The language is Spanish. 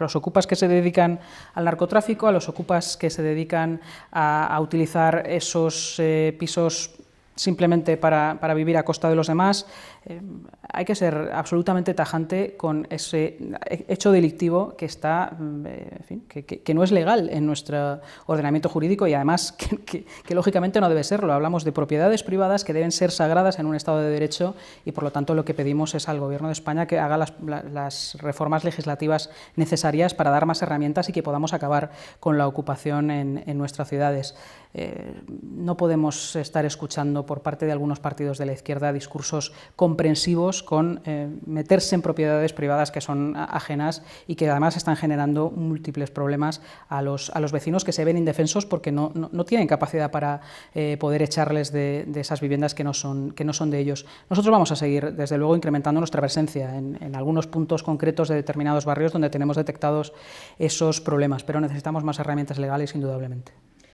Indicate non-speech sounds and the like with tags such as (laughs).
a los ocupas que se dedican al narcotráfico, a los ocupas que se dedican a, utilizar esos eh, pisos simplemente para, vivir a costa de los demás, eh, hay que ser absolutamente tajante con ese hecho delictivo que está, mm, eh, que, no es legal en nuestro ordenamiento jurídico y además (laughs) que, lógicamente no debe serlo. Hablamos de propiedades privadas que deben ser sagradas en un Estado de Derecho y por lo tanto lo que pedimos es al Gobierno de España que haga las, reformas legislativas necesarias para dar más herramientas y que podamos acabar con la ocupación en, nuestras ciudades. Eh, no podemos estar escuchando por parte de algunos partidos de la izquierda discursos comprensivos con eh, meterse en propiedades privadas que son ajenas y que además están generando múltiples problemas a los, a los vecinos que se ven indefensos porque no, tienen capacidad para eh, poder echarles de, esas viviendas que no, son, que no son de ellos. Nosotros vamos a seguir, desde luego, incrementando nuestra presencia en algunos puntos concretos de determinados barrios donde tenemos detectados esos problemas, pero necesitamos más herramientas legales, indudablemente.